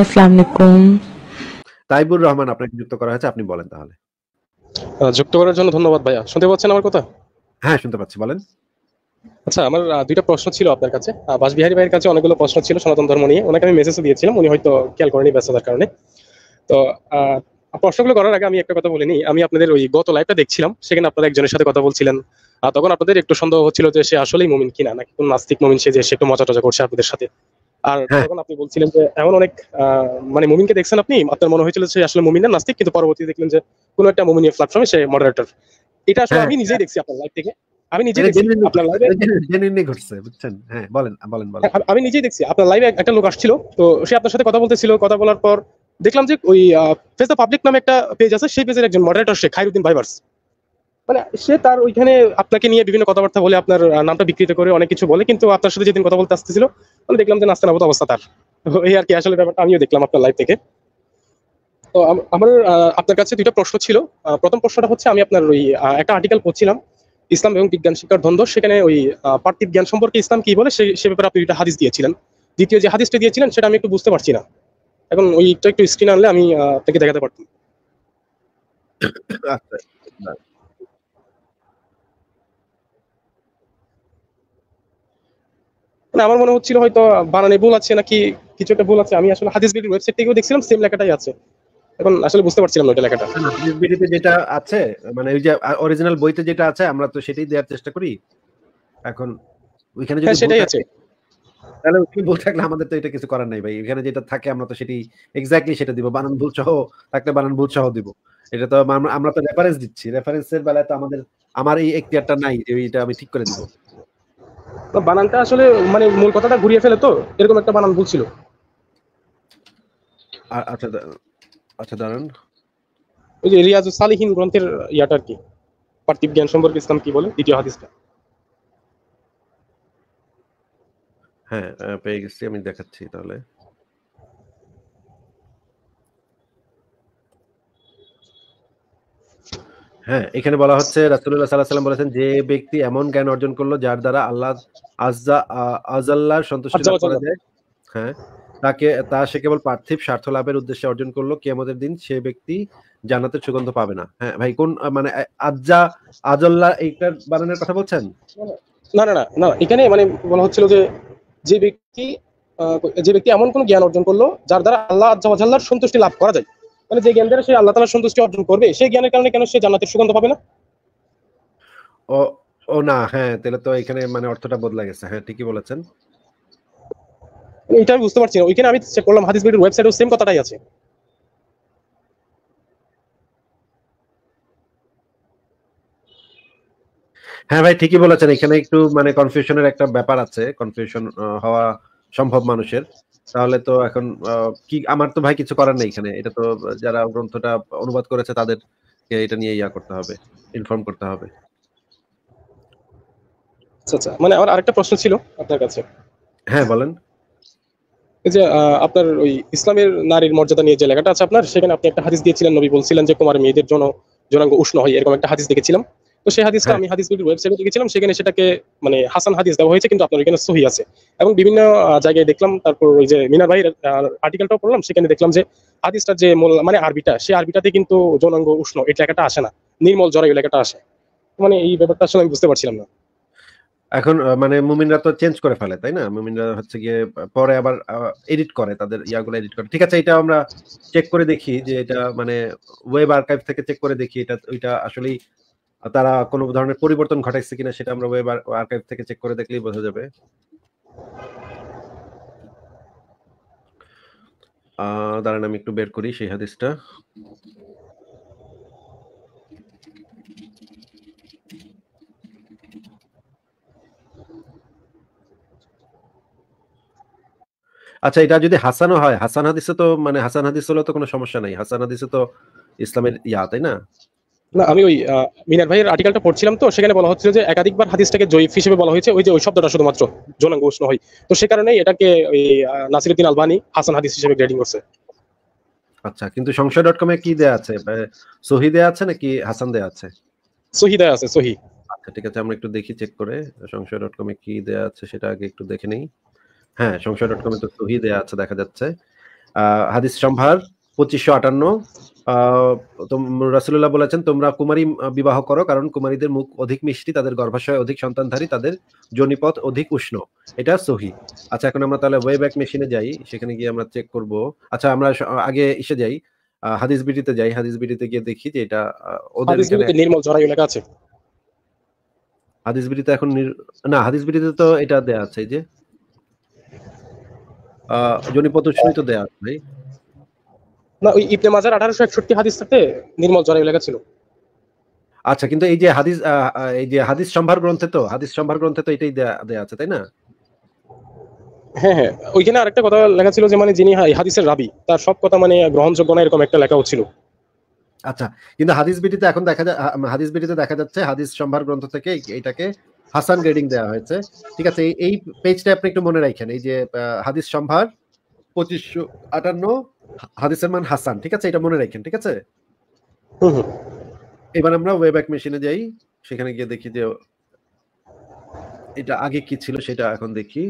আসসালামু তাইবুর রহমান আপনাকে যুক্ত করা হয়েছে আপনি বলেন তাহলে যুক্ত করার জন্য ধন্যবাদ ভাইয়া শুনতে পাচ্ছেন আমার কথা হ্যাঁ শুনতে পাচ্ছি বলেন আচ্ছা আমার দুইটা প্রশ্ন ছিল আপনার কাছে বাসবিহারী ভাইয়ের কাছে অনেকগুলো প্রশ্ন ছিল সনাতন ধর্ম নিয়ে ওনাকে আমি মেসেজও দিয়েছিলাম উনি হয়তো খেয়াল করেনি ব্যস্ততার কারণে তো প্রশ্নগুলো করার আগে আমি একটা কথা বলিনি আমি আপনাদের ওই গত লাইভটা দেখছিলাম সেখানে আপনারা একজনের সাথে কথা বলছিলেন তখন আপনাদের একটু সন্দেহ হচ্ছিল যে সে আসলেই মমিন কিনা নাকি কোন নাস্তিক মমিন সে যে সে একটু মজা টজা করছে আপনাদের সাথে আর তখন হ্যাঁ। আপনি বলছিলেন যে এমন অনেক মানে মুমিনকে দেখছেন আপনি আপনার মনে হয়েছিল সে আসলে মুমিন না নাস্তিক কিন্তু পরবর্তীতে দেখলেন যে কোনো একটা মুমিনিয়া প্ল্যাটফর্মে সে মডারেটর এটা আসলে হ্যাঁ। আমি নিজেই দেখছি আপনার লাইভ থেকে আমি নিজেই আপনার লাইভে বুঝছেন হ্যাঁ বলেন বলেন বলেন হ্যাঁ, আমি নিজেই দেখছি আপনার লাইভে একটা লোক আসছিল তো সে আপনার সাথে কথা বলতেছিল কথা বলার পর দেখলাম যে ওই ফেস দ্য পাবলিক নামে একটা পেজ আছে সেই পেজের একজন মডারেটর সে খাইরুদ্দিন ভাইভার্স মানে সে তার ওইখানে আপনাকে নিয়ে বিভিন্ন কথাবার্তা বলে আপনার নামটা বিকৃত করে অনেক কিছু বলে কিন্তু আপনার সাথে যেদিন কথা বলতে আসতেছিল আমি দেখলাম যে নাস্তা নাবত অবস্থা তার এই আর কি আসলে ব্যাপারটা আমিও দেখলাম আপনার লাইফ থেকে তো আমার আপনার কাছে দুইটা প্রশ্ন ছিল প্রথম প্রশ্নটা হচ্ছে আমি আপনার ওই একটা আর্টিকেল পড়ছিলাম ইসলাম এবং বিজ্ঞান শিক্ষার দ্বন্দ্ব সেখানে ওই পার্থিব জ্ঞান সম্পর্কে ইসলাম কি বলে সে ব্যাপারে আপনি দুইটা হাদিস দিয়েছিলেন দ্বিতীয় যে হাদিসটা দিয়েছিলেন সেটা আমি একটু বুঝতে পারছি না এখন ওইটা একটু স্ক্রিন আনলে আমি আপনাকে দেখাতে পারতাম আচ্ছা, আচ্ছা। মানে আমার মনে হচ্ছিল হয়তো বানানে ভুল আছে নাকি কিছু একটা ভুল আছে আমি আসলে হাদিস বিডির ওয়েবসাইট থেকেও দেখছিলাম সেম লেখাটাই আছে এখন আসলে বুঝতে পারছিলাম না লেখাটা হাদিস বিডিতে যেটা আছে মানে ওই যে অরিজিনাল বইতে যেটা আছে আমরা তো সেটাই দেওয়ার চেষ্টা করি এখন ওইখানে যদি হ্যাঁ, সেটাই আছে তাহলে কি ভুল থাকলে আমাদের তো এটা কিছু করার নাই ভাই এখানে যেটা থাকে আমরা তো সেটাই এক্স্যাক্টলি সেটা দিব বানান ভুল সহ থাকলে বানান ভুল সহ দিব এটা তো আমরা তো রেফারেন্স দিচ্ছি রেফারেন্সের বেলায় তো আমাদের আমার এই এক্তিয়ারটা নাই যে এটা আমি ঠিক করে দিব বানানটা আসলে মানে মূল কথাটা ঘুরিয়ে ফেলে তো এরকম একটা বানান ভুল ছিল আচ্ছা আচ্ছা দাঁড়ান ওই যে রিয়াজু সালিহীন গ্রন্থের ইয়াটা আর কি পার্থিব জ্ঞান সম্পর্কে ইসলাম কি বলে দ্বিতীয় হাদিসটা হ্যাঁ পেয়ে গেছি আমি দেখাচ্ছি তাহলে হ্যাঁ এখানে বলা হচ্ছে রাসুল্লাহ সাল্লাহ সাল্লাম বলেছেন যে ব্যক্তি এমন জ্ঞান অর্জন করলো যার দ্বারা আল্লাহ আজ্জা আজাল্লাহর সন্তুষ্টি লাভ করা যায় হ্যাঁ তাকে তা সে কেবল পার্থিব স্বার্থ লাভের উদ্দেশ্যে অর্জন করলো কেয়ামতের দিন সে ব্যক্তি জান্নাতের সুগন্ধ পাবে না হ্যাঁ ভাই কোন মানে আজ্জা আজল্লাহ এইটার বানানোর কথা বলছেন না না না এখানে মানে বলা হচ্ছিল যে যে ব্যক্তি যে ব্যক্তি এমন কোন জ্ঞান অর্জন করলো যার দ্বারা আল্লাহ আজ্জা আজাল্লাহর সন্তুষ্টি লাভ করা যায় মানে যে জ্ঞান দ্বারা সে আল্লাহ তালা সন্তুষ্টি অর্জন করবে সেই জ্ঞানের কারণে কেন সে জান্নাতের সুগন্ধ পাবে না ও ও না হ্যাঁ তাহলে তো এখানে মানে অর্থটা বদলা গেছে হ্যাঁ ঠিকই বলেছেন এটা বুঝতে পারছি না ওইখানে আমি চেক করলাম হাদিস বিডির ওয়েবসাইটও সেম কথাটাই আছে হ্যাঁ ভাই ঠিকই বলেছেন এখানে একটু মানে কনফিউশনের একটা ব্যাপার আছে কনফিউশন হওয়া সম্ভব মানুষের তাহলে তো এখন কি আমার তো ভাই কিছু করার নেই এখানে এটা তো যারা গ্রন্থটা অনুবাদ করেছে তাদের এটা নিয়ে ইয়া করতে হবে ইনফর্ম করতে হবে আচ্ছা, আচ্ছা মানে আমার আরেকটা প্রশ্ন ছিল আপনার কাছে হ্যাঁ বলেন এই যে আপনার ওই ইসলামের নারীর মর্যাদা নিয়ে যে লেখাটা আছে আপনার সেখানে আপনি একটা হাদিস দিয়েছিলেন নবী বলছিলেন যে কুমার মেয়েদের জন্য জনাঙ্গ উষ্ণ হয় এরকম একটা হাদিস দেখেছিলাম তো সেই হাদিসটা হ্যাঁ। আমি হাদিস বিউটির ওয়েবসাইটে লিখেছিলাম সেখানে সেটাকে মানে হাসান হাদিস দেওয়া হয়েছে কিন্তু আপনার এখানে সহি আছে এবং বিভিন্ন জায়গায় দেখলাম তারপর ওই যে মিনা ভাইয়ের আর্টিকেলটাও পড়লাম সেখানে দেখলাম যে হাদিসটা যে মূল মানে আরবিটা সেই আরবিটাতে কিন্তু জনাঙ্গ উষ্ণ এই লেখাটা আসে না নির্মল জরায়ু এলাকাটা আসে মানে এই ব্যাপারটা আসলে আমি বুঝতে পারছিলাম না এখন মানে মুমিনরা তো চেঞ্জ করে ফেলে তাই না মুমিনরা হচ্ছে গিয়ে পরে আবার এডিট করে তাদের ইয়াগুলো এডিট করে ঠিক আছে এটা আমরা চেক করে দেখি যে এটা মানে ওয়েব আর্কাইভ থেকে চেক করে দেখি এটা ওইটা আসলেই তারা কোনো ধরনের পরিবর্তন ঘটাইছে কিনা সেটা আমরা ওয়েব আর্কাইভ থেকে চেক করে দেখলেই বোঝা যাবে দাঁড়ান আমি একটু বের করি সেই হাদিসটা আচ্ছা এটা যদি হাসানো হয় হাসান হাদিসে তো মানে হাসান হাদিস হলে তো কোনো সমস্যা নাই হাসান হাদিসে তো ইসলামের ইয়া তাই না না আমি ওই মিনার ভাইয়ের আর্টিকেলটা পড়ছিলাম তো সেখানে বলা হচ্ছিল যে একাধিকবার হাদিসটাকে জয়ীফ হিসেবে বলা হয়েছে ওই যে ওই শব্দটা শুধুমাত্র জোনাঙ্গ উষ্ণ হয় তো সে কারণে এটাকে ওই নাসিরুদ্দিন আলবানি হাসান হাদিস হিসেবে গ্রেডিং করছে আচ্ছা কিন্তু সংশয় ডট কমে কি দেয়া আছে সহি দেয়া আছে নাকি হাসান দেয়া আছে সহি দেয়া আছে সহি আচ্ছা ঠিক আছে আমরা একটু দেখি চেক করে সংশয় ডট কমে কি দেয়া আছে সেটা আগে একটু দেখে নেই হ্যাঁ সংশয় ডট কমে তো সহি দেয়া আছে দেখা যাচ্ছে হাদিস সম্ভার পঁচিশশো আটান্ন রাসুল্লাহ বলেছেন তোমরা কুমারী বিবাহ করো কারণ কুমারীদের মুখ অধিক মিষ্টি তাদের গর্ভাশয় অধিক সন্তানধারী তাদের জনিপথ অধিক উষ্ণ এটা সহি আচ্ছা এখন আমরা তাহলে ওয়েব মেশিনে যাই সেখানে গিয়ে আমরা চেক করব আচ্ছা আমরা আগে এসে যাই হাদিস বিটিতে যাই হাদিস বিটিতে গিয়ে দেখি যে এটা ওদের নির্মল জরায়ু লেখা আছে হাদিস বিটিতে এখন না হাদিস বিটিতে তো এটা দেয়া আছে যে জনিপথ উষ্ণ তো দেয়া আছে ভাই না ওই ইবনে মাজার আঠারোশো একষট্টি হাদিস থাকতে নির্মল জরায়ু লেখা ছিল আচ্ছা কিন্তু এই যে হাদিস এই যে হাদিস সম্ভার গ্রন্থে তো হাদিস সম্ভার গ্রন্থে তো এটাই দেয়া আছে তাই না হ্যাঁ হ্যাঁ ওইখানে আরেকটা কথা লেখা ছিল যে মানে যিনি হাদিসের রাবি তার সব কথা মানে গ্রহণযোগ্য না এরকম একটা লেখাও ছিল আচ্ছা কিন্তু হাদিস বিটিতে এখন দেখা যায় হাদিস বিটিতে দেখা যাচ্ছে হাদিস সম্ভার গ্রন্থ থেকে এটাকে হাসান গ্রেডিং দেওয়া হয়েছে ঠিক আছে এই পেজটা আপনি একটু মনে রাখেন এই যে হাদিস সম্ভার পঁচিশশো আটান্ন হাদিসের মান হাসান ঠিক আছে এটা মনে রাখেন ঠিক আছে এবার আমরা মেশিনে যাই সেখানে গিয়ে দেখি যে এটা আগে কি ছিল সেটা এখন দেখি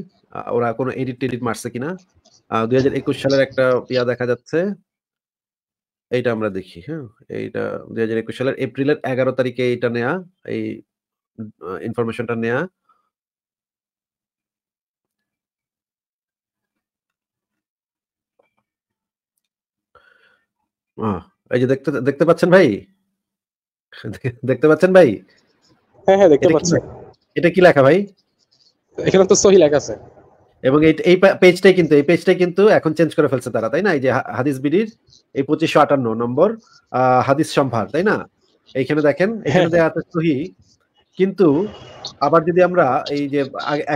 ওরা কোনো এডিট টেডিট মারছে কিনা দুই হাজার একুশ সালের একটা ইয়া দেখা যাচ্ছে এইটা আমরা দেখি হ্যাঁ এইটা দুই হাজার একুশ সালের এপ্রিলের এগারো তারিখে এইটা নেয়া এই ইনফরমেশনটা নেয়া এই যে দেখতে দেখতে পাচ্ছেন ভাই দেখতে পাচ্ছেন ভাই হ্যাঁ হ্যাঁ দেখতে পাচ্ছি এটা কি লেখা ভাই এখানে তো সহি লেখা আছে এবং এই পেজটাই কিন্তু এই পেজটাই কিন্তু এখন চেঞ্জ করে ফেলছে তারা তাই না এই যে হাদিস বিডির এই পঁচিশশো আটান্ন নম্বর হাদিস সম্ভার তাই না এইখানে দেখেন হ্যাঁ, এখানে হ্যাঁ। দেয়া আছে সহি কিন্তু আবার যদি আমরা এই যে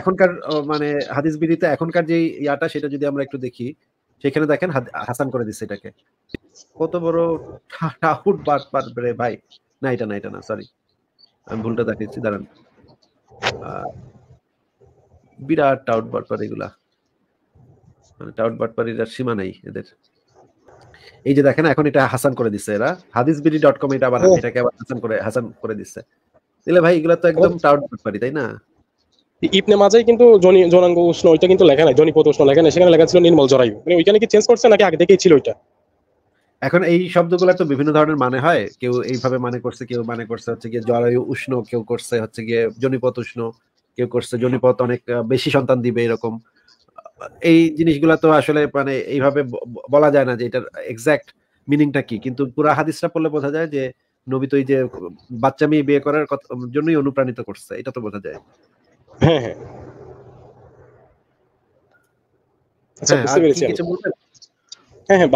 এখনকার মানে হাদিস বিডিতে এখনকার যে ইয়াটা সেটা যদি আমরা একটু দেখি সেখানে দেখেন হাসান করে দিচ্ছে এটাকে কত বড় টাউট বাট পারবে ভাই না এটা না এটা না সরি আমি ভুলটা দেখাচ্ছি দাঁড়ান বিরাট টাউট বাটপার এগুলা মানে টাউট বাটপারির আর সীমা নাই এদের এই যে দেখেন এখন এটা হাসান করে দিছে এরা হাদিসবিডি ডট কম এটা আবার এটাকে আবার হাসান করে হাসান করে দিছে দিলে ভাই এগুলা তো একদম টাউট বাটপারি তাই না ইপনে মাজাই কিন্তু জনি জনাঙ্গ উষ্ণ ওইটা কিন্তু লেখা নাই জনিপদ উষ্ণ লেখা নাই সেখানে লেখা ছিল নির্মল জরায়ু মানে ওইখানে কি চেঞ্জ করছে নাকি আগে থেকেই ছিল ওইটা এখন এই শব্দগুলো তো বিভিন্ন ধরনের মানে হয় কেউ এইভাবে মানে করছে কেউ মানে করছে হচ্ছে গিয়ে জরায়ু উষ্ণ কেউ করছে হচ্ছে গিয়ে জনিপথ উষ্ণ কেউ করছে জনিপথ অনেক বেশি সন্তান দিবে এরকম এই জিনিসগুলো তো আসলে মানে এইভাবে বলা যায় না যে এটার এক্স্যাক্ট মিনিংটা কি কিন্তু পুরা হাদিসটা পড়লে বোঝা যায় যে নবী তো এই যে বাচ্চা মেয়ে বিয়ে করার জন্যই অনুপ্রাণিত করছে এটা তো বোঝা যায় হ্যাঁ হ্যাঁ আচ্ছা বুঝতে পেরেছি হ্যাঁ হ্যাঁ